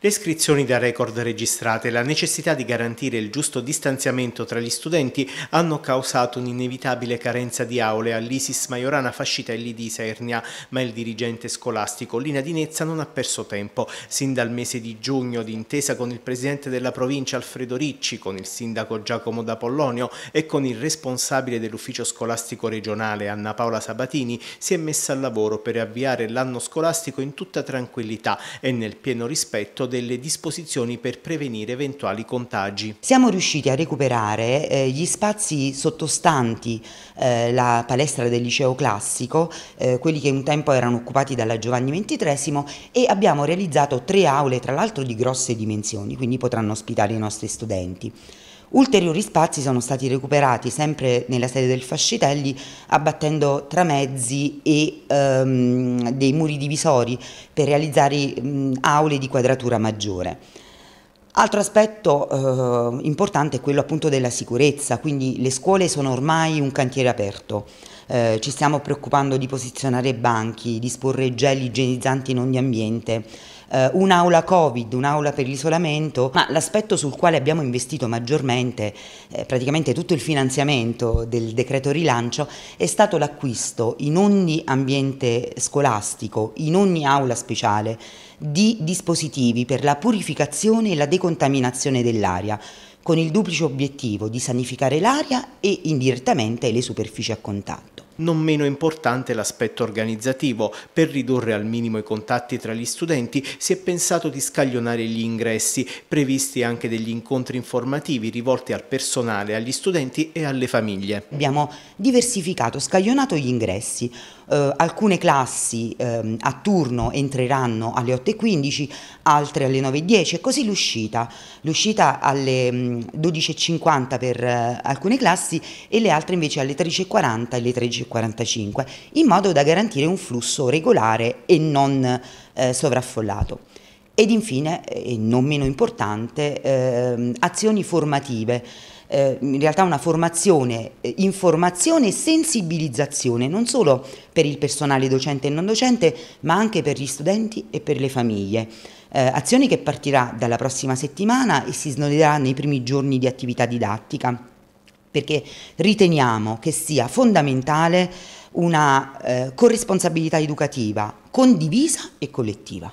Descrizioni da record registrate e la necessità di garantire il giusto distanziamento tra gli studenti hanno causato un'inevitabile carenza di aule all'Isis Majorana Fascitelli di Isernia, ma il dirigente scolastico Lina Dinezza non ha perso tempo. Sin dal mese di giugno, d'intesa con il presidente della provincia Alfredo Ricci, con il sindaco Giacomo D'Apollonio e con il responsabile dell'ufficio scolastico regionale Anna Paola Sabatini, si è messa al lavoro per avviare l'anno scolastico in tutta tranquillità e nel pieno rispetto delle disposizioni per prevenire eventuali contagi. Siamo riusciti a recuperare eh, gli spazi sottostanti eh, la palestra del liceo classico, eh, quelli che un tempo erano occupati dalla Giovanni XXIII e abbiamo realizzato tre aule tra l'altro di grosse dimensioni, quindi potranno ospitare i nostri studenti. Ulteriori spazi sono stati recuperati sempre nella sede del Fascitelli abbattendo tramezzi e ehm, dei muri divisori per realizzare mh, aule di quadratura maggiore. Altro aspetto eh, importante è quello appunto della sicurezza, quindi le scuole sono ormai un cantiere aperto. Eh, ci stiamo preoccupando di posizionare banchi, disporre gel igienizzanti in ogni ambiente, eh, un'aula Covid, un'aula per l'isolamento, ma l'aspetto sul quale abbiamo investito maggiormente, eh, praticamente tutto il finanziamento del decreto rilancio, è stato l'acquisto in ogni ambiente scolastico, in ogni aula speciale, di dispositivi per la purificazione e la decontaminazione dell'aria con il duplice obiettivo di sanificare l'aria e indirettamente le superfici a contatto. Non meno importante l'aspetto organizzativo. Per ridurre al minimo i contatti tra gli studenti si è pensato di scaglionare gli ingressi, previsti anche degli incontri informativi rivolti al personale, agli studenti e alle famiglie. Abbiamo diversificato, scaglionato gli ingressi. Eh, alcune classi eh, a turno entreranno alle 8.15, altre alle 9.10 e così l'uscita. L'uscita alle 12.50 mm, per eh, alcune classi e le altre invece alle 13.40 e alle 13.40. 14.45, in modo da garantire un flusso regolare e non eh, sovraffollato. Ed infine, eh, e non meno importante, eh, azioni formative. Eh, in realtà una formazione, eh, informazione e sensibilizzazione, non solo per il personale docente e non docente, ma anche per gli studenti e per le famiglie. azioni che partirà dalla prossima settimana e si snoderà nei primi giorni di attività didattica perché riteniamo che sia fondamentale una eh, corresponsabilità educativa condivisa e collettiva.